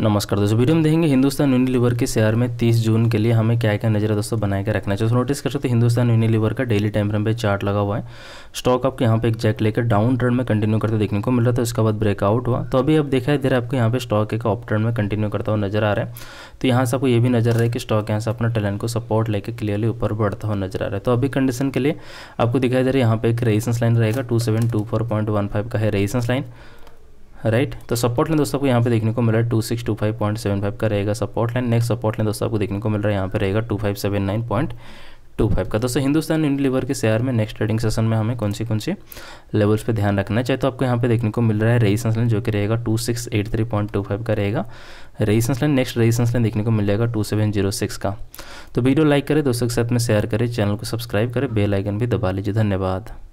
नमस्कार दोस्तों वीडियो में देखेंगे हिंदुस्तान यूनिलीवर के शेयर में 30 जून के लिए हमें क्या क्या नजर दोस्तों बनाए के रखना चाहिए नोटिस कर सकते हैं हिंदुस्तान यूनिलीवर का डेली टाइम फ्रेम पे चार्ट लगा हुआ है स्टॉक आपके यहाँ पे एक जैक लेकर डाउन ट्रेंड में कंटिन्यू करते देखने को मिल रहा था उसके तो बाद ब्रेकआउट हुआ तो अभी आप देखा है आपको यहाँ पे स्टॉक एक अप ट्रेंड में कंटिन्यू करता हुआ नजर आ रहा है तो यहाँ से आपको ये भी नजर रहा है कि स्टॉक यहाँ से अपना टैलेंट को सपोर्ट लेकर क्लियरली ऊपर बढ़ता हुआ नजर आ रहा है तो अभी कंडीशन के लिए आपको दिखाई दे रहा है यहाँ पे एक रेजिस्टेंस लाइन रहेगा टू का है रेजिस्टेंस लाइन राइट तो सपोर्ट लाइन दोस्तों आपको यहाँ पे देखने को मिल रहा है two six two five point seven five का रहेगा support line next support line दोस्तों आपको देखने को मिल रहा है यहाँ पे रहेगा two five seven nine point two five का दोस्तों हिंदुस्तान यूनिलीवर के शेयर में नेक्स्ट ट्रेडिंग सेशन में हमें कौन सी कौन सी लेवल्स पे ध्यान रखना चाहे तो आपको यहाँ पे देखने को मिल रहा है रेजिस्टेंस लाइन जो कि रहेगा two six eight three point two five का रहेगा resistance line next resistance line देखने को मिल जाएगा टू सेवन जीरो सिक्स का तो वीडियो लाइक करें दोस्तों के साथ में शेयर करें चैनल को सब्सक्राइब करें बेल आइकन भी दबा लीजिए धन्यवाद